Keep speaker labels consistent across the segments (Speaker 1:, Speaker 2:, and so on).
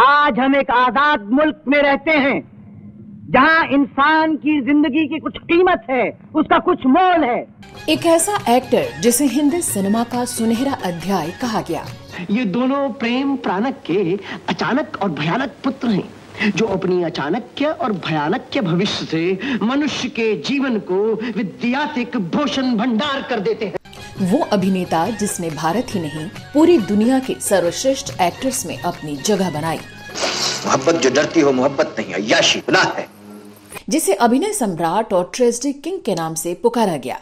Speaker 1: आज हम एक आजाद मुल्क में रहते हैं जहां इंसान की जिंदगी की कुछ कीमत है उसका कुछ मोल है एक ऐसा एक्टर जिसे हिंदी सिनेमा का सुनहरा अध्याय कहा गया ये दोनों प्रेम प्राणक के अचानक और भयानक पुत्र हैं जो अपनी के और भयानक के भविष्य से मनुष्य के जीवन को विद्यातिक भूषण भंडार कर देते हैं वो अभिनेता जिसने भारत ही नहीं पूरी दुनिया के सर्वश्रेष्ठ एक्टर्स में अपनी जगह बनाई मोहब्बत जो डरती हो मोहब्बत नहीं है याशी है जिसे अभिनय सम्राट और ट्रेजिडी किंग के नाम से पुकारा गया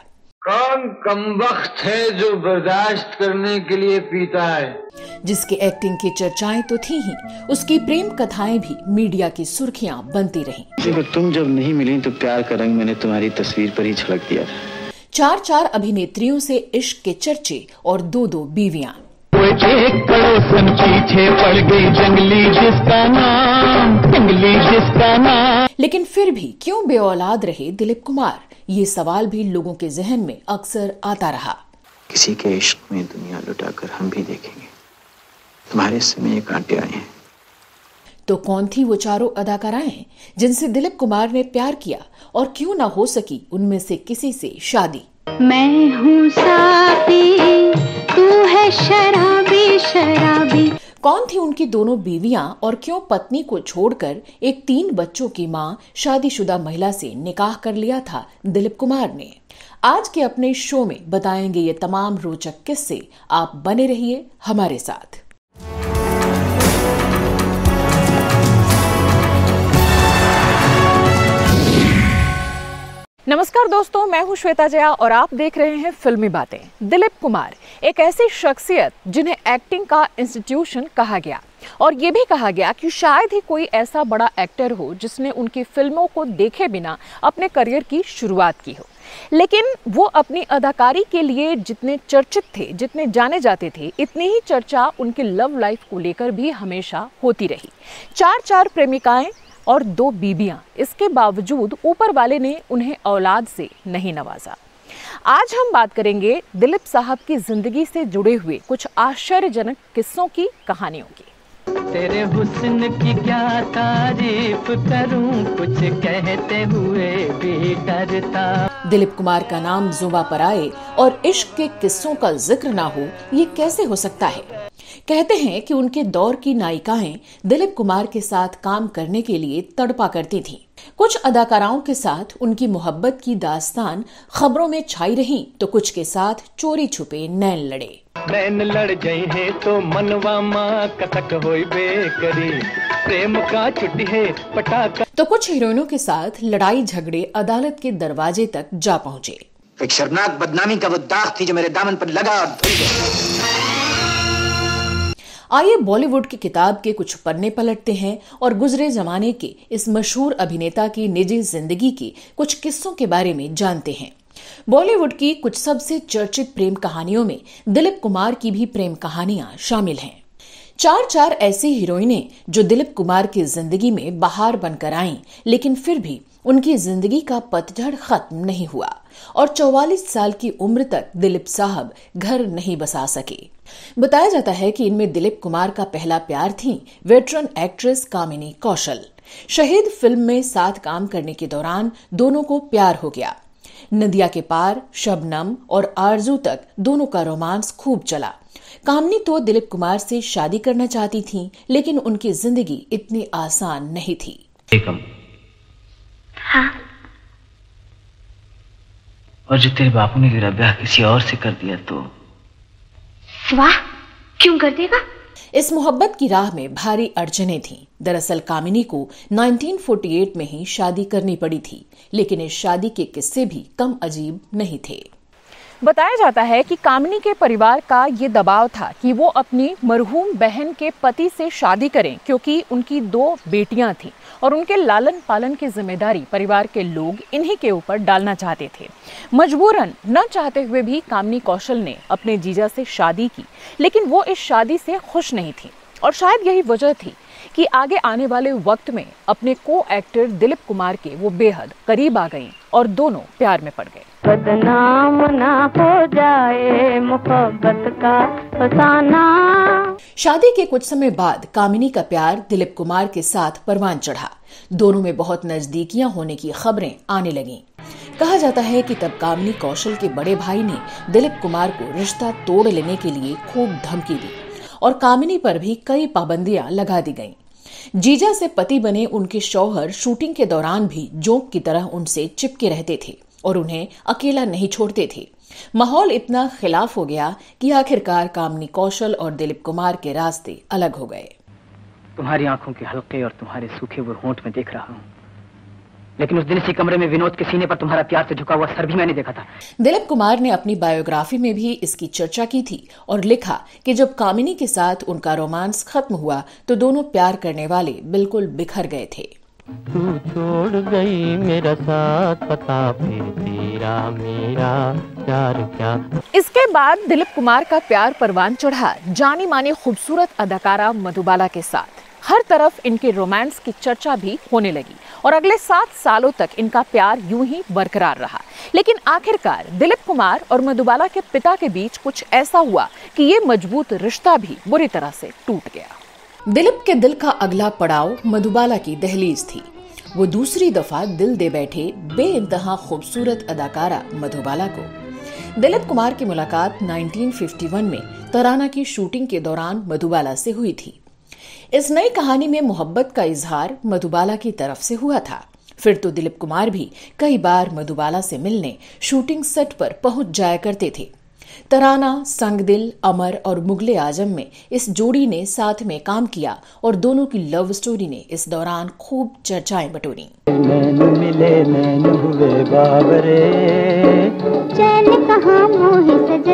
Speaker 1: कौन कम वक्त है जो बर्दाश्त करने के लिए पीता है जिसके एक्टिंग की चर्चाएं तो थी ही उसकी प्रेम कथाएं भी मीडिया की सुर्खियां बनती रही देखो तुम जब नहीं मिली तो प्यार का रंग मैंने तुम्हारी तस्वीर पर ही छलक दिया था चार चार अभिनेत्रियों से इश्क के चर्चे और दो दो बीवियां जंगली जिसका लेकिन फिर भी क्यों औलाद रहे दिलीप कुमार ये सवाल भी लोगों के जहन में अक्सर आता रहा किसी के इश्क में दुनिया लुटाकर हम भी देखेंगे तुम्हारे समय एक आटे आए हैं तो कौन थी वो चारों अदाकाराएं जिनसे दिलीप कुमार ने प्यार किया और क्यों ना हो सकी उनमें से किसी से शादी मैं हूँ तू है शराबी शराबी कौन थी उनकी दोनों बीवियां और क्यों पत्नी को छोड़कर एक तीन बच्चों की मां शादीशुदा महिला से निकाह कर लिया था दिलीप कुमार ने आज के अपने शो में बताएंगे ये तमाम रोचक किस्से आप बने रहिए हमारे साथ नमस्कार दोस्तों मैं हूं श्वेता जया और आप देख रहे हैं फिल्मी बातें दिलीप कुमार एक ऐसी शख्सियत जिन्हें एक्टिंग का इंस्टीट्यूशन कहा गया और ये भी कहा गया कि शायद ही कोई ऐसा बड़ा एक्टर हो जिसने उनकी फिल्मों को देखे बिना अपने करियर की शुरुआत की हो लेकिन वो अपनी अदाकारी के लिए जितने चर्चित थे जितने जाने जाते थे इतनी ही चर्चा उनकी लव लाइफ को लेकर भी हमेशा होती रही चार चार प्रेमिकाएं और दो बीबियाँ इसके बावजूद ऊपर वाले ने उन्हें औलाद से नहीं नवाजा आज हम बात करेंगे दिलीप साहब की जिंदगी से जुड़े हुए कुछ आश्चर्यजनक किस्सों की कहानियों की तेरे हुसन की क्या तारीफ करूं कुछ कहते हुए भी डरता दिलीप कुमार का नाम जुबा पर आए और इश्क के किस्सों का जिक्र ना हो ये कैसे हो सकता है कहते हैं कि उनके दौर की नायिकाएं दिलीप कुमार के साथ काम करने के लिए तड़पा करती थीं। कुछ अदाकाराओं के साथ उनकी मोहब्बत की दास्तान खबरों में छाई रही तो कुछ के साथ चोरी छुपे नैन लड़े नैन लड़ गई है तो मनवा माँ कतक हो बेकरी प्रेम का छुट्टी है पटाखा तो कुछ हीरोइनों के साथ लड़ाई झगड़े अदालत के दरवाजे तक जा पहुँचे एक शर्मनाक बदनामी का वो दाग थी जो मेरे दामन पर लगा और आइए बॉलीवुड की किताब के कुछ पन्ने पलटते हैं और गुजरे जमाने के इस मशहूर अभिनेता की निजी जिंदगी की कुछ किस्सों के बारे में जानते हैं बॉलीवुड की कुछ सबसे चर्चित प्रेम कहानियों में दिलीप कुमार की भी प्रेम कहानियां शामिल हैं चार चार ऐसी हीरोइनें जो दिलीप कुमार की जिंदगी में बाहर बनकर आईं लेकिन फिर भी उनकी जिंदगी का पतझड़ खत्म नहीं हुआ और 44 साल की उम्र तक दिलीप साहब घर नहीं बसा सके बताया जाता है कि इनमें दिलीप कुमार का पहला प्यार थी वेटरन एक्ट्रेस कामिनी कौशल शहीद फिल्म में साथ काम करने के दौरान दोनों को प्यार हो गया नदिया के पार शबनम और आरजू तक दोनों का रोमांस खूब चला कामनी तो दिलीप कुमार से शादी करना चाहती थी लेकिन उनकी जिंदगी इतनी आसान नहीं थी हाँ। और जितने तेरे बापू ने तेरा ब्याह किसी और से कर दिया तो वाह क्यों कर देगा इस मोहब्बत की राह में भारी अड़चने थीं। दरअसल कामिनी को 1948 में ही शादी करनी पड़ी थी लेकिन इस शादी के किस्से भी कम अजीब नहीं थे बताया जाता है कि कामिनी के परिवार का ये दबाव था कि वो अपनी मरहूम बहन के पति से शादी करें क्योंकि उनकी दो बेटियां थीं और उनके लालन पालन की जिम्मेदारी परिवार के लोग इन्हीं के ऊपर डालना चाहते थे मजबूरन न चाहते हुए भी कामनी कौशल ने अपने जीजा से शादी की लेकिन वो इस शादी से खुश नहीं थी और शायद यही वजह थी कि आगे आने वाले वक्त में अपने को एक्टर दिलीप कुमार के वो बेहद करीब आ गईं और दोनों प्यार में पड़ गए बदनाम ना हो जाए मुहब्बत का फसाना शादी के कुछ समय बाद कामिनी का प्यार दिलीप कुमार के साथ परवान चढ़ा दोनों में बहुत नजदीकियां होने की खबरें आने लगी कहा जाता है कि तब कामिनी कौशल के बड़े भाई ने दिलीप कुमार को रिश्ता तोड़ लेने के लिए खूब धमकी दी और कामिनी पर भी कई पाबंदियां लगा दी गईं। जीजा से पति बने उनके शौहर शूटिंग के दौरान भी जोंक की तरह उनसे चिपके रहते थे और उन्हें अकेला नहीं छोड़ते थे माहौल इतना खिलाफ हो गया कि आखिरकार कामनी कौशल और दिलीप कुमार के रास्ते अलग हो गए तुम्हारी आंखों के हल्के और तुम्हारे सूखे वो होंठ में देख रहा हूँ लेकिन उस दिन इसी कमरे में विनोद के सीने पर तुम्हारा प्यार से झुका हुआ सर भी मैंने देखा था दिलीप कुमार ने अपनी बायोग्राफी में भी इसकी चर्चा की थी और लिखा कि जब कामिनी के साथ उनका रोमांस खत्म हुआ तो दोनों प्यार करने वाले बिल्कुल बिखर गए थे तू छोड़ गई मेरा साथ पता फिर तेरा मेरा प्यार क्या इसके बाद दिलीप कुमार का प्यार परवान चढ़ा जानी मानी खूबसूरत अदाकारा मधुबाला के साथ हर तरफ इनके रोमांस की चर्चा भी होने लगी और अगले सात सालों तक इनका प्यार यूं ही बरकरार रहा लेकिन आखिरकार दिलीप कुमार और मधुबाला के पिता के बीच कुछ ऐसा हुआ कि ये मजबूत रिश्ता भी बुरी तरह से टूट गया दिलीप के दिल का अगला पड़ाव मधुबाला की दहलीज थी वो दूसरी दफा दिल दे बैठे बे इंतहा खूबसूरत अदाकारा मधुबाला को दिलीप कुमार की मुलाकात 1951 में तराना की शूटिंग के दौरान मधुबाला से हुई थी इस नई कहानी में मोहब्बत का इजहार मधुबाला की तरफ से हुआ था फिर तो दिलीप कुमार भी कई बार मधुबाला से मिलने शूटिंग सेट पर पहुंच जाया करते थे तराना संगदिल अमर और मुगले आजम में इस जोड़ी ने साथ में काम किया और दोनों की लव स्टोरी ने इस दौरान खूब चर्चाएं बटोरी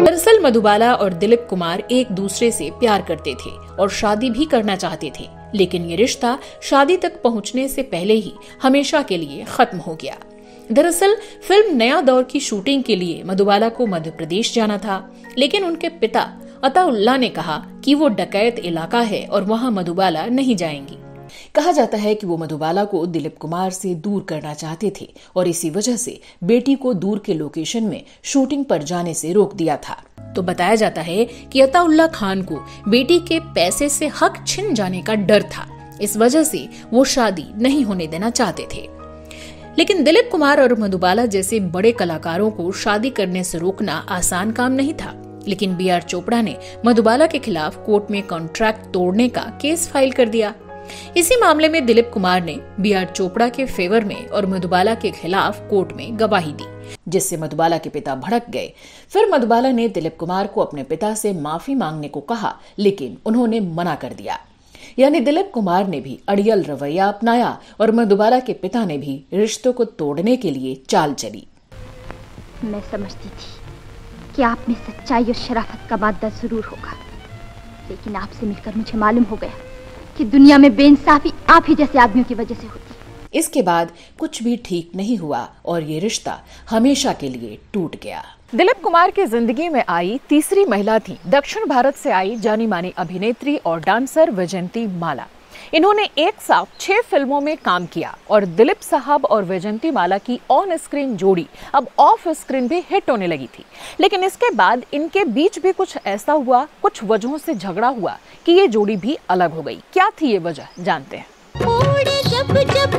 Speaker 1: दरअसल मधुबाला और दिलीप कुमार एक दूसरे से प्यार करते थे और शादी भी करना चाहते थे लेकिन ये रिश्ता शादी तक पहुंचने से पहले ही हमेशा के लिए खत्म हो गया दरअसल फिल्म नया दौर की शूटिंग के लिए मधुबाला को मध्य प्रदेश जाना था लेकिन उनके पिता अताउल्ला ने कहा कि वो डकैत इलाका है और वहाँ मधुबाला नहीं जाएंगी कहा जाता है कि वो मधुबाला को दिलीप कुमार से दूर करना चाहते थे और इसी वजह से बेटी को दूर के लोकेशन में शूटिंग पर जाने से रोक दिया था तो बताया जाता है कि अताउल्ला खान को बेटी के पैसे से हक छिन जाने का डर था इस वजह से वो शादी नहीं होने देना चाहते थे लेकिन दिलीप कुमार और मधुबाला जैसे बड़े कलाकारों को शादी करने से रोकना आसान काम नहीं था लेकिन बी आर चोपड़ा ने मधुबाला के खिलाफ कोर्ट में कॉन्ट्रैक्ट तोड़ने का केस फाइल कर दिया इसी मामले में दिलीप कुमार ने बी आर चोपड़ा के फेवर में और मधुबाला के खिलाफ कोर्ट में गवाही दी जिससे मधुबाला के पिता भड़क गए फिर मधुबाला ने दिलीप कुमार को अपने पिता से माफी मांगने को कहा लेकिन उन्होंने मना कर दिया यानी दिलीप कुमार ने भी अड़ियल रवैया अपनाया और मधुबाला के पिता ने भी रिश्तों को तोड़ने के लिए चाल चली मैं समझती थी कि आप में सच्चाई और शराफत का मादा जरूर होगा लेकिन आपसे मिलकर मुझे मालूम हो गया कि दुनिया में बेइंसाफी आप ही जैसे आदमियों की वजह से होती इसके बाद कुछ भी ठीक नहीं हुआ और ये रिश्ता हमेशा के लिए टूट गया दिलीप कुमार की जिंदगी में आई तीसरी महिला थी दक्षिण भारत से आई जानी मानी अभिनेत्री और डांसर वैजयंती माला इन्होंने एक साथ छह फिल्मों में काम किया और दिलीप साहब और वैजयंती माला की ऑन स्क्रीन जोड़ी अब ऑफ स्क्रीन भी हिट होने लगी थी लेकिन इसके बाद इनके बीच भी कुछ ऐसा हुआ कुछ वजहों से झगड़ा हुआ कि ये जोड़ी भी अलग हो गई क्या थी ये वजह जानते हैं जब जब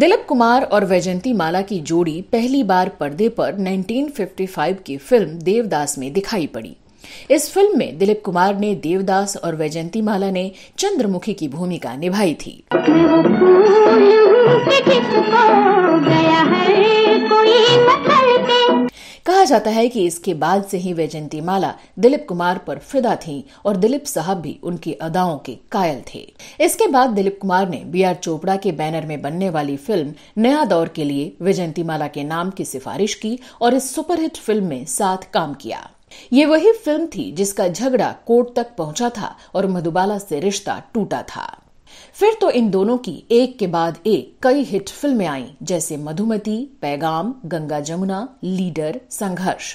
Speaker 1: दिलीप कुमार और वैजयंती माला की जोड़ी पहली बार पर्दे पर 1955 की फिल्म देवदास में दिखाई पड़ी इस फिल्म में दिलीप कुमार ने देवदास और वैजयंती माला ने चंद्रमुखी की भूमिका निभाई थी कहा जाता है कि इसके बाद से ही वैजयंती माला दिलीप कुमार पर फिदा थी और दिलीप साहब भी उनकी अदाओं के कायल थे इसके बाद दिलीप कुमार ने बी आर चोपड़ा के बैनर में बनने वाली फिल्म नया दौर के लिए वैजयंती माला के नाम की सिफारिश की और इस सुपरहिट फिल्म में साथ काम किया ये वही फिल्म थी जिसका झगड़ा कोर्ट तक पहुंचा था और मधुबाला से रिश्ता टूटा था फिर तो इन दोनों की एक के बाद एक कई हिट फिल्में आईं जैसे मधुमति पैगाम गंगा जमुना लीडर संघर्ष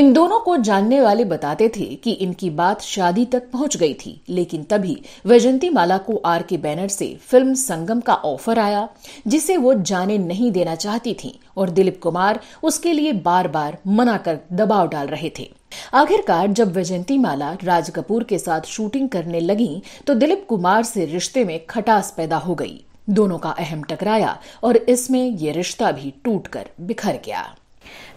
Speaker 1: इन दोनों को जानने वाले बताते थे कि इनकी बात शादी तक पहुंच गई थी लेकिन तभी वैजंती माला को आर के बैनर से फिल्म संगम का ऑफर आया जिसे वो जाने नहीं देना चाहती थी और दिलीप कुमार उसके लिए बार बार मना कर दबाव डाल रहे थे आखिरकार जब वैजयंती माला राज कपूर के साथ शूटिंग करने लगी तो दिलीप कुमार से रिश्ते में खटास पैदा हो गई दोनों का अहम टकराया और इसमें ये रिश्ता भी टूटकर बिखर गया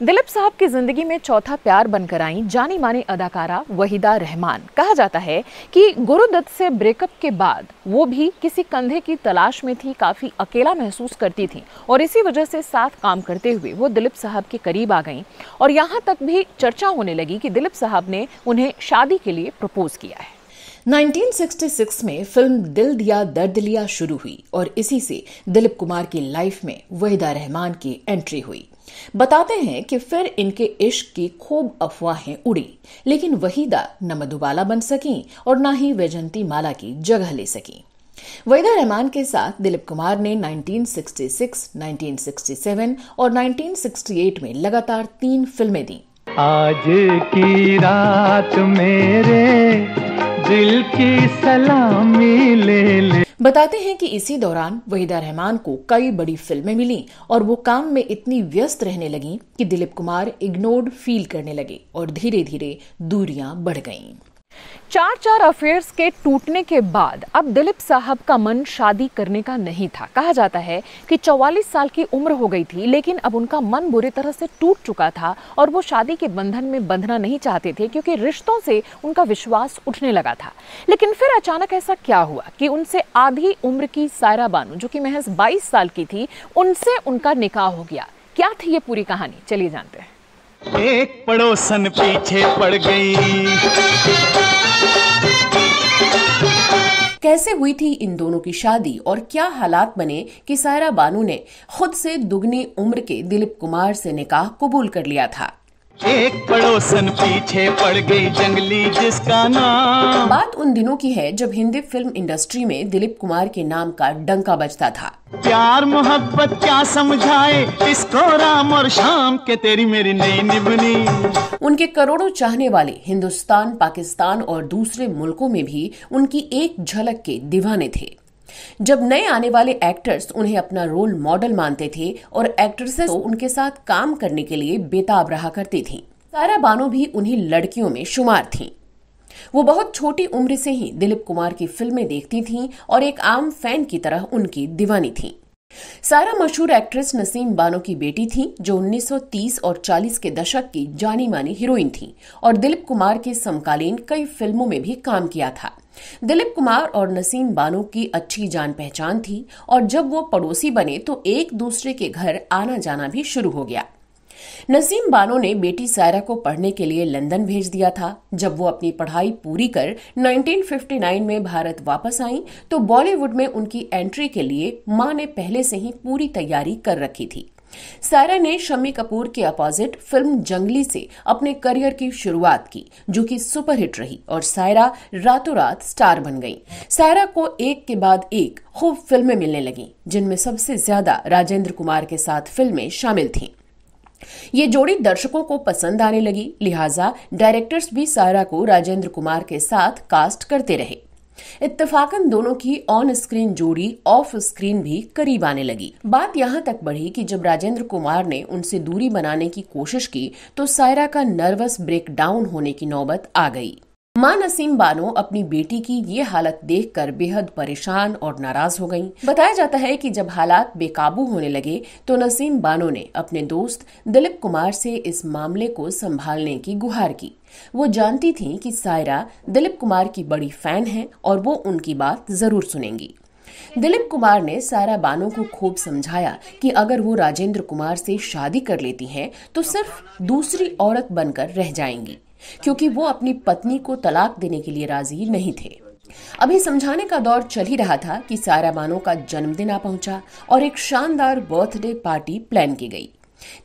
Speaker 1: दिलीप साहब की ज़िंदगी में चौथा प्यार बनकर आई जानी मानी अदाकारा वहीदा रहमान कहा जाता है कि गुरुदत्त से ब्रेकअप के बाद वो भी किसी कंधे की तलाश में थी काफ़ी अकेला महसूस करती थी और इसी वजह से साथ काम करते हुए वो दिलीप साहब के करीब आ गई और यहाँ तक भी चर्चा होने लगी कि दिलीप साहब ने उन्हें शादी के लिए प्रपोज़ किया है 1966 में फिल्म दिल दिया दर्द लिया शुरू हुई और इसी से दिलीप कुमार की लाइफ में वहीदा रहमान की एंट्री हुई बताते हैं कि फिर इनके इश्क की खूब अफवाहें उड़ी लेकिन वहीदा न मधुबाला बन सकी और न ही वैजंती माला की जगह ले सकी वहीदा रहमान के साथ दिलीप कुमार ने 1966, 1967 और 1968 में लगातार तीन फिल्में दीं आज की रात मेरे दिल की सलामी ले ले बताते हैं कि इसी दौरान वहीदा रहमान को कई बड़ी फिल्में मिली और वो काम में इतनी व्यस्त रहने लगी कि दिलीप कुमार इग्नोर्ड फील करने लगे और धीरे धीरे दूरियां बढ़ गईं। चार चार अफेयर्स के टूटने के बाद अब दिलीप साहब का मन शादी करने का नहीं था कहा जाता है कि 44 साल की उम्र हो गई थी लेकिन अब उनका मन बुरी तरह से टूट चुका था और वो शादी के बंधन में बंधना नहीं चाहते थे क्योंकि रिश्तों से उनका विश्वास उठने लगा था लेकिन फिर अचानक ऐसा क्या हुआ कि उनसे आधी उम्र की सायरा बानू जो कि महज बाईस साल की थी उनसे उनका निकाह हो गया क्या थी ये पूरी कहानी चलिए जानते हैं एक पड़ोसन पीछे पड़ गई कैसे हुई थी इन दोनों की शादी और क्या हालात बने कि सायरा बानू ने खुद से दुगनी उम्र के दिलीप कुमार से निकाह कबूल कर लिया था एक पड़ोसन पीछे पड़ गई जंगली जिसका नाम बात उन दिनों की है जब हिंदी फिल्म इंडस्ट्री में दिलीप कुमार के नाम का डंका बजता था प्यार मोहब्बत क्या समझाए इसको राम और शाम के तेरी मेरी नई निबनी उनके करोड़ों चाहने वाले हिंदुस्तान पाकिस्तान और दूसरे मुल्कों में भी उनकी एक झलक के दीवाने थे जब नए आने वाले एक्टर्स उन्हें अपना रोल मॉडल मानते थे और एक्ट्रेसेस तो उनके साथ काम करने के लिए बेताब रहा करती थीं। सारा बानो भी उन्हीं लड़कियों में शुमार थीं। वो बहुत छोटी उम्र से ही दिलीप कुमार की फिल्में देखती थीं और एक आम फैन की तरह उनकी दीवानी थीं। सारा मशहूर एक्ट्रेस नसीम बानो की बेटी थी जो 1930 और 40 के दशक की जानी मानी हीरोइन थी और दिलीप कुमार के समकालीन कई फिल्मों में भी काम किया था दिलीप कुमार और नसीम बानो की अच्छी जान पहचान थी और जब वो पड़ोसी बने तो एक दूसरे के घर आना जाना भी शुरू हो गया नसीम बानो ने बेटी सायरा को पढ़ने के लिए लंदन भेज दिया था जब वो अपनी पढ़ाई पूरी कर 1959 में भारत वापस आई तो बॉलीवुड में उनकी एंट्री के लिए मां ने पहले से ही पूरी तैयारी कर रखी थी सायरा ने शमी कपूर के अपोजिट फिल्म जंगली से अपने करियर की शुरुआत की जो कि सुपरहिट रही और सायरा रातों रात स्टार बन गई सायरा को एक के बाद एक खूब फिल्में मिलने लगी जिनमें सबसे ज्यादा राजेंद्र कुमार के साथ फिल्में शामिल थीं ये जोड़ी दर्शकों को पसंद आने लगी लिहाजा डायरेक्टर्स भी सारा को राजेंद्र कुमार के साथ कास्ट करते रहे इत्तेफाकन दोनों की ऑन स्क्रीन जोड़ी ऑफ स्क्रीन भी करीब आने लगी बात यहाँ तक बढ़ी कि जब राजेंद्र कुमार ने उनसे दूरी बनाने की कोशिश की तो सायरा का नर्वस ब्रेकडाउन होने की नौबत आ गई माँ नसीम बानो अपनी बेटी की ये हालत देखकर बेहद परेशान और नाराज हो गईं। बताया जाता है कि जब हालात बेकाबू होने लगे तो नसीम बानो ने अपने दोस्त दिलीप कुमार से इस मामले को संभालने की गुहार की वो जानती थीं कि सायरा दिलीप कुमार की बड़ी फैन है और वो उनकी बात जरूर सुनेंगी दिलीप कुमार ने सारा बानो को खूब समझाया कि अगर वो राजेंद्र कुमार से शादी कर लेती हैं तो सिर्फ दूसरी औरत बनकर रह जाएंगी क्योंकि वो अपनी पत्नी को तलाक देने के लिए राजी नहीं थे अभी समझाने का दौर चल ही रहा था कि सारा बानो का जन्मदिन आ पहुंचा और एक शानदार बर्थडे पार्टी प्लान की गई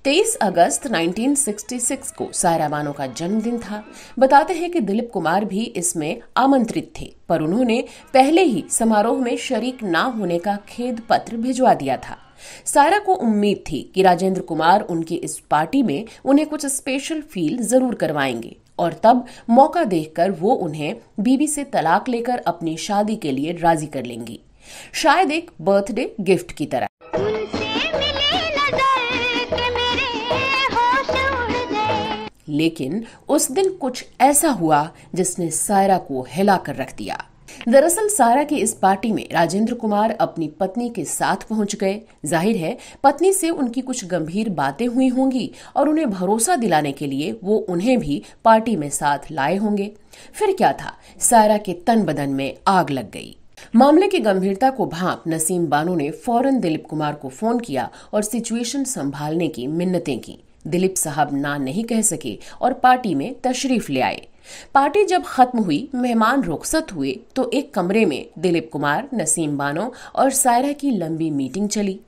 Speaker 1: 23 अगस्त 1966 को सायरा बानो का जन्मदिन था बताते हैं कि दिलीप कुमार भी इसमें आमंत्रित थे पर उन्होंने पहले ही समारोह में शरीक ना होने का खेद पत्र भिजवा दिया था सायरा को उम्मीद थी कि राजेंद्र कुमार उनकी इस पार्टी में उन्हें कुछ स्पेशल फील जरूर करवाएंगे और तब मौका देखकर वो उन्हें बीबी से तलाक लेकर अपनी शादी के लिए राजी कर लेंगी शायद एक बर्थडे गिफ्ट की तरह लेकिन उस दिन कुछ ऐसा हुआ जिसने सायरा को हिला कर रख दिया दरअसल सारा की इस पार्टी में राजेंद्र कुमार अपनी पत्नी के साथ पहुंच गए जाहिर है पत्नी से उनकी कुछ गंभीर बातें हुई होंगी और उन्हें भरोसा दिलाने के लिए वो उन्हें भी पार्टी में साथ लाए होंगे फिर क्या था सारा के तन बदन में आग लग गई मामले की गंभीरता को भाप नसीम बानो ने फौरन दिलीप कुमार को फोन किया और सिचुएशन संभालने की मिन्नतें की दिलीप साहब ना नहीं कह सके और पार्टी में तशरीफ ले आए पार्टी जब खत्म हुई मेहमान रुखसत हुए तो एक कमरे में दिलीप कुमार नसीम बानो और सायरा की लंबी मीटिंग चली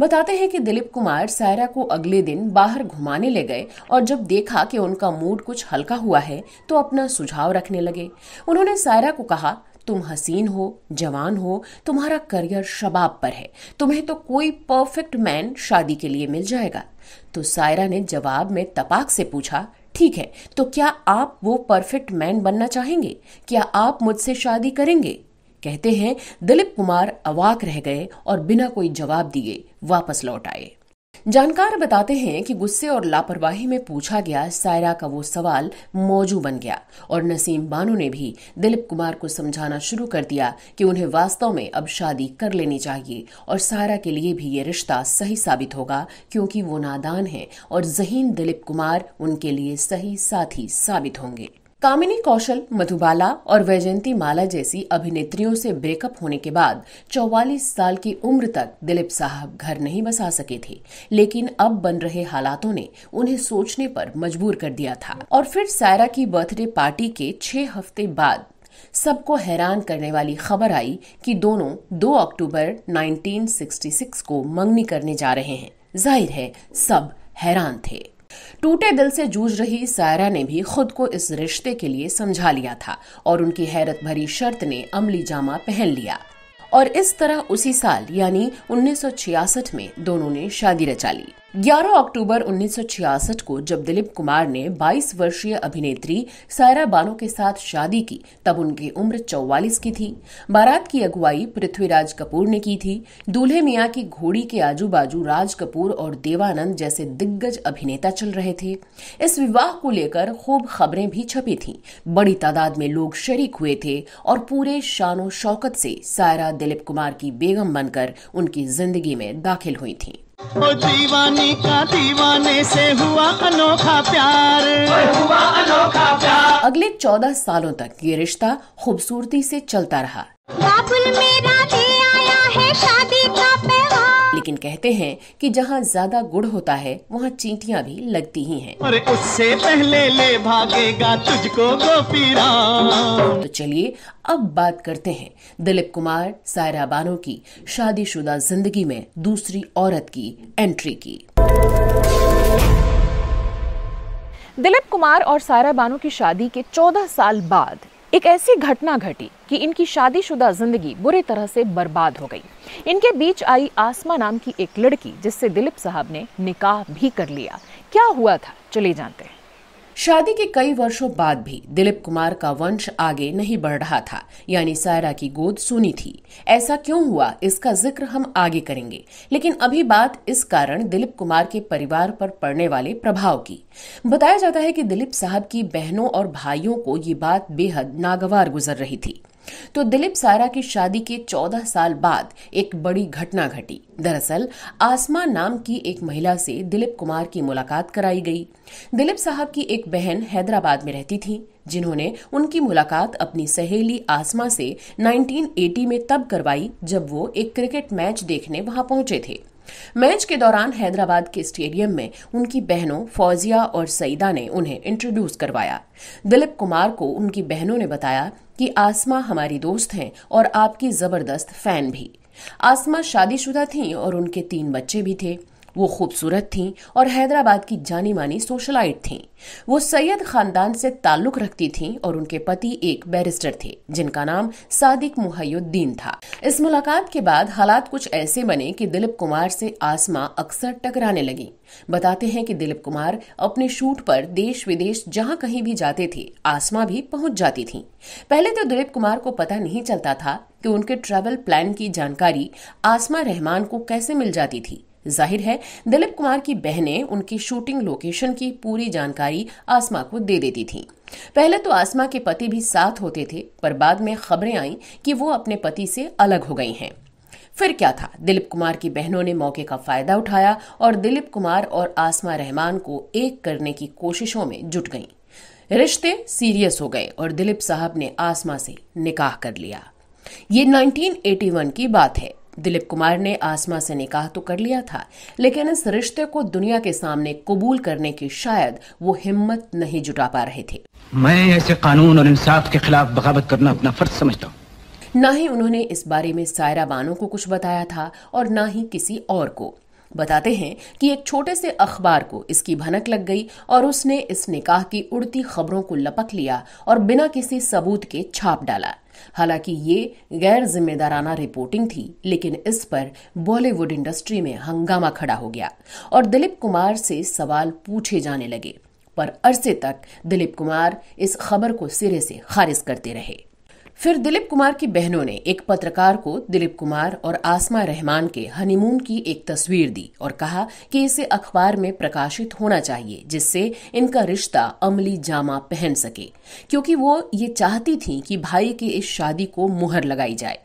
Speaker 1: बताते हैं कि दिलीप कुमार सायरा को अगले दिन बाहर घुमाने ले गए और जब देखा कि उनका मूड कुछ हल्का हुआ है तो अपना सुझाव रखने लगे उन्होंने सायरा को कहा तुम हसीन हो जवान हो तुम्हारा करियर शबाब पर है तुम्हें तो कोई परफेक्ट मैन शादी के लिए मिल जाएगा तो सायरा ने जवाब में तपाक से पूछा ठीक है तो क्या आप वो परफेक्ट मैन बनना चाहेंगे क्या आप मुझसे शादी करेंगे कहते हैं दिलीप कुमार अवाक रह गए और बिना कोई जवाब दिए वापस लौट आए जानकार बताते हैं कि गुस्से और लापरवाही में पूछा गया सायरा का वो सवाल मौजू बन गया और नसीम बानो ने भी दिलीप कुमार को समझाना शुरू कर दिया कि उन्हें वास्तव में अब शादी कर लेनी चाहिए और सायरा के लिए भी ये रिश्ता सही साबित होगा क्योंकि वो नादान है और जहीन दिलीप कुमार उनके लिए सही साथी साबित होंगे कामिनी कौशल मधुबाला और वैजयंती माला जैसी अभिनेत्रियों से ब्रेकअप होने के बाद 44 साल की उम्र तक दिलीप साहब घर नहीं बसा सके थे लेकिन अब बन रहे हालातों ने उन्हें सोचने पर मजबूर कर दिया था और फिर सायरा की बर्थडे पार्टी के छह हफ्ते बाद सबको हैरान करने वाली खबर आई कि दोनों 2 अक्टूबर 1966 को मंगनी करने जा रहे हैं जाहिर है सब हैरान थे टूटे दिल से जूझ रही सायरा ने भी खुद को इस रिश्ते के लिए समझा लिया था और उनकी हैरत भरी शर्त ने अमली जामा पहन लिया और इस तरह उसी साल यानी 1966 में दोनों ने शादी रचा ली 11 अक्टूबर 1966 को जब दिलीप कुमार ने 22 वर्षीय अभिनेत्री सायरा बानो के साथ शादी की तब उनकी उम्र 44 की थी बारात की अगुवाई पृथ्वीराज कपूर ने की थी दूल्हे मियाँ की घोड़ी के आजू बाजू राज कपूर और देवानंद जैसे दिग्गज अभिनेता चल रहे थे इस विवाह को लेकर खूब खबरें भी छपी थीं बड़ी तादाद में लोग शरीक हुए थे और पूरे शानो शौकत से सायरा दिलीप कुमार की बेगम बनकर उनकी जिंदगी में दाखिल हुई थीं ओ दीवानी का दीवाने से हुआ अनोखा प्यार हुआ अनोखा प्यार अगले चौदह सालों तक ये रिश्ता खूबसूरती से चलता रहा मेरा आया है शादी का लेकिन कहते हैं कि जहाँ ज्यादा गुड़ होता है वहाँ चींटियाँ भी लगती ही हैं। अरे उससे पहले ले भागेगा तुझको गोपी राम तो चलिए अब बात करते हैं दिलीप कुमार सायरा बानो की शादीशुदा जिंदगी में दूसरी औरत की एंट्री की दिलीप कुमार और सायरा बानो की शादी के 14 साल बाद एक ऐसी घटना घटी कि इनकी शादीशुदा जिंदगी बुरी तरह से बर्बाद हो गई इनके बीच आई आसमा नाम की एक लड़की जिससे दिलीप साहब ने निकाह भी कर लिया क्या हुआ था चले जानते हैं शादी के कई वर्षों बाद भी दिलीप कुमार का वंश आगे नहीं बढ़ रहा था यानी सायरा की गोद सुनी थी ऐसा क्यों हुआ इसका जिक्र हम आगे करेंगे लेकिन अभी बात इस कारण दिलीप कुमार के परिवार पर पड़ने वाले प्रभाव की बताया जाता है कि दिलीप साहब की बहनों और भाइयों को ये बात बेहद नागवार गुजर रही थी तो दिलीप सारा की शादी के 14 साल बाद एक बड़ी घटना घटी दरअसल आसमा नाम की एक महिला से दिलीप कुमार की मुलाकात कराई गई दिलीप साहब की एक बहन हैदराबाद में रहती थी जिन्होंने उनकी मुलाकात अपनी सहेली आसमा से 1980 में तब करवाई जब वो एक क्रिकेट मैच देखने वहां पहुंचे थे मैच के दौरान हैदराबाद के स्टेडियम में उनकी बहनों फौजिया और सईदा ने उन्हें इंट्रोड्यूस करवाया दिलीप कुमार को उनकी बहनों ने बताया कि आसमा हमारी दोस्त हैं और आपकी जबरदस्त फैन भी आसमा शादीशुदा थीं और उनके तीन बच्चे भी थे वो खूबसूरत थीं और हैदराबाद की जानी मानी सोशलाइट थीं वो सैयद खानदान से ताल्लुक रखती थीं और उनके पति एक बैरिस्टर थे जिनका नाम सादिक मुहैद्दीन था इस मुलाकात के बाद हालात कुछ ऐसे बने कि दिलीप कुमार से आसमा अक्सर टकराने लगी बताते हैं कि दिलीप कुमार अपने शूट पर देश विदेश जहां कहीं भी जाते थे आसमा भी पहुंच जाती थी पहले तो दिलीप कुमार को पता नहीं चलता था कि उनके ट्रैवल प्लान की जानकारी आसमा रहमान को कैसे मिल जाती थी जाहिर है दिलीप कुमार की बहनें उनकी शूटिंग लोकेशन की पूरी जानकारी आसमा को दे देती थीं पहले तो आसमा के पति भी साथ होते थे पर बाद में खबरें आईं कि वो अपने पति से अलग हो गई हैं फिर क्या था दिलीप कुमार की बहनों ने मौके का फायदा उठाया और दिलीप कुमार और आसमा रहमान को एक करने की कोशिशों में जुट गईं रिश्ते सीरियस हो गए और दिलीप साहब ने आसमा से निकाह कर लिया ये 1981 की बात है दिलीप कुमार ने आसमा से निकाह तो कर लिया था लेकिन इस रिश्ते को दुनिया के सामने कबूल करने की शायद वो हिम्मत नहीं जुटा पा रहे थे मैं ऐसे कानून और इंसाफ के खिलाफ बगावत करना अपना फर्ज समझता हूँ ना ही उन्होंने इस बारे में सायरा बानो को कुछ बताया था और ना ही किसी और को बताते हैं कि एक छोटे से अखबार को इसकी भनक लग गई और उसने इस निकाह की उड़ती खबरों को लपक लिया और बिना किसी सबूत के छाप डाला हालांकि ये गैर जिम्मेदाराना रिपोर्टिंग थी लेकिन इस पर बॉलीवुड इंडस्ट्री में हंगामा खड़ा हो गया और दिलीप कुमार से सवाल पूछे जाने लगे पर अरसे तक दिलीप कुमार इस खबर को सिरे से खारिज करते रहे फिर दिलीप कुमार की बहनों ने एक पत्रकार को दिलीप कुमार और आसमा रहमान के हनीमून की एक तस्वीर दी और कहा कि इसे अखबार में प्रकाशित होना चाहिए जिससे इनका रिश्ता अमली जामा पहन सके क्योंकि वो ये चाहती थी कि भाई की इस शादी को मुहर लगाई जाए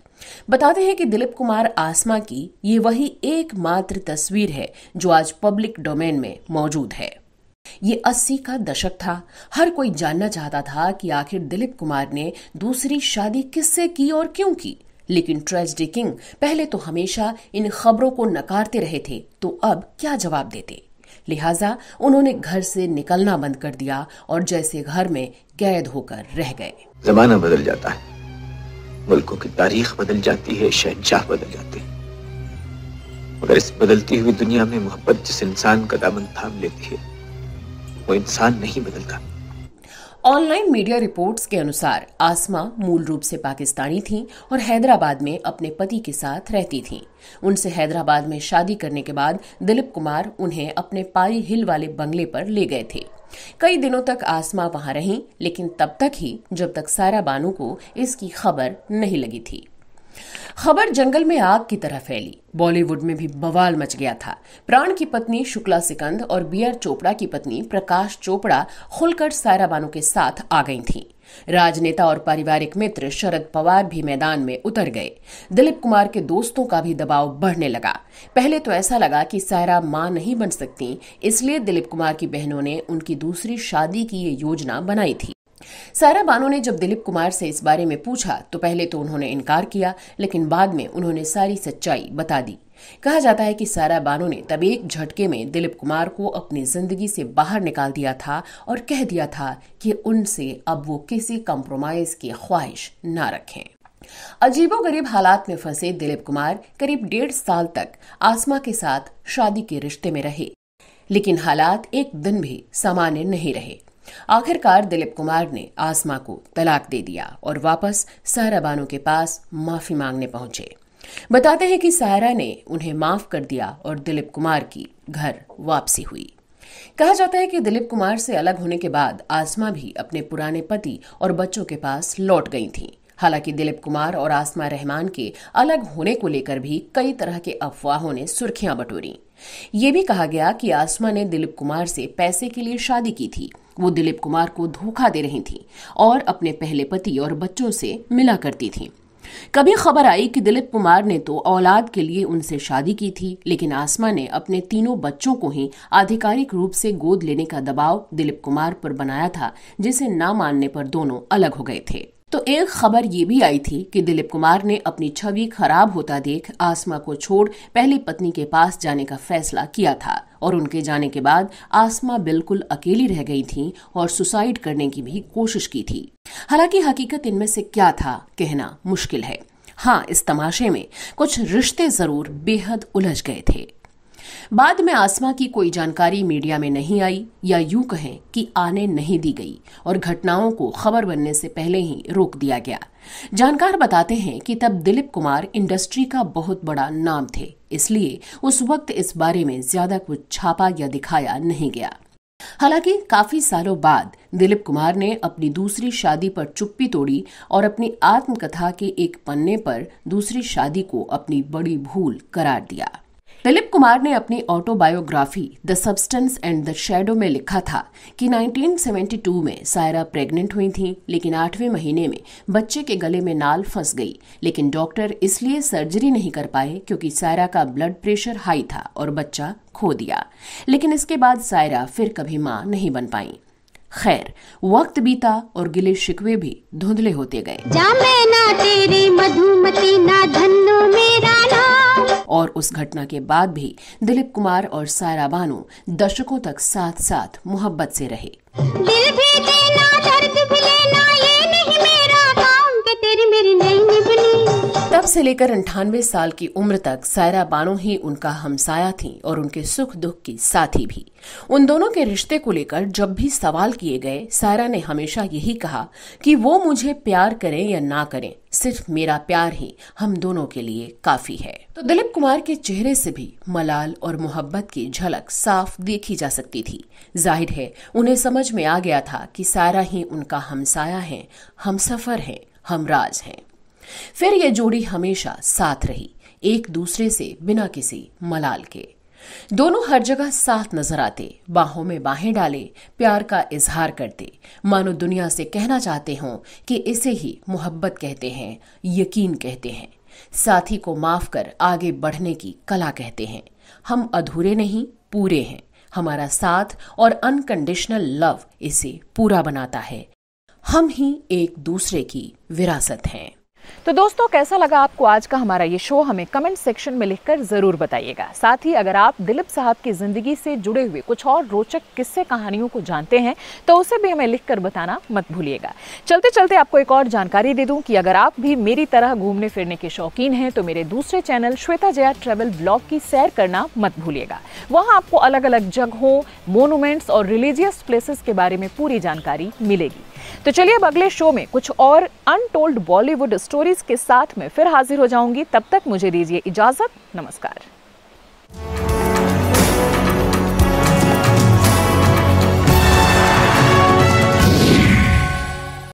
Speaker 1: बताते हैं कि दिलीप कुमार आसमा की ये वही एकमात्र तस्वीर है जो आज पब्लिक डोमेन में मौजूद है ये अस्सी का दशक था हर कोई जानना चाहता था कि आखिर दिलीप कुमार ने दूसरी शादी किससे की और क्यों की लेकिन ट्रेजडी किंग पहले तो हमेशा इन खबरों को नकारते रहे थे तो अब क्या जवाब देते लिहाजा उन्होंने घर से निकलना बंद कर दिया और जैसे घर में कैद होकर रह गए जमाना बदल जाता है मुल्कों की तारीख बदल जाती है शहजाह बदल जाते हैं मगर इस बदलती हुई दुनिया में मोहब्बत जिस इंसान का दामन थाम लेती है वो इंसान नहीं बदलता ऑनलाइन मीडिया रिपोर्ट्स के अनुसार आसमा मूल रूप से पाकिस्तानी थीं और हैदराबाद में अपने पति के साथ रहती थीं। उनसे हैदराबाद में शादी करने के बाद दिलीप कुमार उन्हें अपने पारी हिल वाले बंगले पर ले गए थे कई दिनों तक आसमा वहां रहीं लेकिन तब तक ही जब तक सारा बानू को इसकी खबर नहीं लगी थी खबर जंगल में आग की तरह फैली बॉलीवुड में भी बवाल मच गया था प्राण की पत्नी शुक्ला सिकंद और बी आर चोपड़ा की पत्नी प्रकाश चोपड़ा खुलकर सायरा बानो के साथ आ गई थीं राजनेता और पारिवारिक मित्र शरद पवार भी मैदान में उतर गए दिलीप कुमार के दोस्तों का भी दबाव बढ़ने लगा पहले तो ऐसा लगा कि सायरा मां नहीं बन सकती इसलिए दिलीप कुमार की बहनों ने उनकी दूसरी शादी की ये योजना बनाई थी सारा बानो ने जब दिलीप कुमार से इस बारे में पूछा तो पहले तो उन्होंने इनकार किया लेकिन बाद में उन्होंने सारी सच्चाई बता दी कहा जाता है कि सारा बानो ने तब एक झटके में दिलीप कुमार को अपनी जिंदगी से बाहर निकाल दिया था और कह दिया था कि उनसे अब वो किसी कम्प्रोमाइज की ख्वाहिश न रखें अजीबो गरीब हालात में फंसे दिलीप कुमार करीब डेढ़ साल तक आसमा के साथ शादी के रिश्ते में रहे लेकिन हालात एक दिन भी सामान्य नहीं रहे आखिरकार दिलीप कुमार ने आसमा को तलाक दे दिया और वापस सहरा बानो के पास माफी मांगने पहुंचे बताते हैं कि सहारा ने उन्हें माफ कर दिया और दिलीप कुमार की घर वापसी हुई कहा जाता है कि दिलीप कुमार से अलग होने के बाद आसमा भी अपने पुराने पति और बच्चों के पास लौट गई थी हालांकि दिलीप कुमार और आसमा रहमान के अलग होने को लेकर भी कई तरह के अफवाहों ने सुर्खियां बटोरी ये भी कहा गया कि आसमा ने दिलीप कुमार से पैसे के लिए शादी की थी वो दिलीप कुमार को धोखा दे रही थी और अपने पहले पति और बच्चों से मिला करती थी कभी खबर आई कि दिलीप कुमार ने तो औलाद के लिए उनसे शादी की थी लेकिन आसमा ने अपने तीनों बच्चों को ही आधिकारिक रूप से गोद लेने का दबाव दिलीप कुमार पर बनाया था जिसे ना मानने पर दोनों अलग हो गए थे तो एक खबर ये भी आई थी कि दिलीप कुमार ने अपनी छवि खराब होता देख आसमा को छोड़ पहली पत्नी के पास जाने का फैसला किया था और उनके जाने के बाद आसमा बिल्कुल अकेली रह गई थी और सुसाइड करने की भी कोशिश की थी हालांकि हकीकत इनमें से क्या था कहना मुश्किल है हाँ इस तमाशे में कुछ रिश्ते जरूर बेहद उलझ गए थे बाद में आसमा की कोई जानकारी मीडिया में नहीं आई या यूं कहें कि आने नहीं दी गई और घटनाओं को खबर बनने से पहले ही रोक दिया गया जानकार बताते हैं कि तब दिलीप कुमार इंडस्ट्री का बहुत बड़ा नाम थे इसलिए उस वक्त इस बारे में ज्यादा कुछ छापा या दिखाया नहीं गया हालांकि काफी सालों बाद दिलीप कुमार ने अपनी दूसरी शादी पर चुप्पी तोड़ी और अपनी आत्मकथा के एक पन्ने पर दूसरी शादी को अपनी बड़ी भूल करार दिया दिलीप कुमार ने अपनी autobiography the substance and the shadow में लिखा था कि 1972 में सायरा प्रेग्नेंट हुई थी लेकिन आठवें महीने में बच्चे के गले में नाल फंस गई लेकिन डॉक्टर इसलिए सर्जरी नहीं कर पाए क्योंकि सायरा का ब्लड प्रेशर हाई था और बच्चा खो दिया लेकिन इसके बाद सायरा फिर कभी मां नहीं बन पाई खैर वक्त बीता और गिले शिकवे भी धुंधले होते गए और उस घटना के बाद भी दिलीप कुमार और सारा बानो दशकों तक साथ साथ मोहब्बत से रहे दिल भी देना से लेकर अंठानवे साल की उम्र तक सायरा बानो ही उनका हमसाया थी और उनके सुख दुख की साथी भी उन दोनों के रिश्ते को लेकर जब भी सवाल किए गए सायरा ने हमेशा यही कहा कि वो मुझे प्यार करें या ना करें सिर्फ मेरा प्यार ही हम दोनों के लिए काफी है तो दिलीप कुमार के चेहरे से भी मलाल और मोहब्बत की झलक साफ देखी जा सकती थी जाहिर है उन्हें समझ में आ गया था कि सारा ही उनका हमसाया है हम सफर है हमराज हैं फिर ये जोड़ी हमेशा साथ रही एक दूसरे से बिना किसी मलाल के दोनों हर जगह साथ नजर आते बाहों में बाहें डाले प्यार का इजहार करते मानो दुनिया से कहना चाहते हों कि इसे ही मोहब्बत कहते हैं यकीन कहते हैं साथी को माफ कर आगे बढ़ने की कला कहते हैं हम अधूरे नहीं पूरे हैं हमारा साथ और अनकंडीशनल लव इसे पूरा बनाता है हम ही एक दूसरे की विरासत हैं तो दोस्तों कैसा लगा आपको आज का हमारा ये शो हमें कमेंट सेक्शन में लिखकर ज़रूर बताइएगा साथ ही अगर आप दिलीप साहब की ज़िंदगी से जुड़े हुए कुछ और रोचक किस्से कहानियों को जानते हैं तो उसे भी हमें लिखकर बताना मत भूलिएगा चलते चलते आपको एक और जानकारी दे दूं कि अगर आप भी मेरी तरह घूमने फिरने के शौकीन हैं तो मेरे दूसरे channel Shweta Jaya travel blog की सैर करना मत भूलिएगा वहाँ आपको अलग अलग जगहों मोनूमेंट्स और रिलीजियस प्लेसेस के बारे में पूरी जानकारी मिलेगी तो चलिए अब अगले शो में कुछ और अनटोल्ड बॉलीवुड स्टोरी स्टोरीज के साथ में फिर हाजिर हो जाऊंगी तब तक मुझे दीजिए इजाजत नमस्कार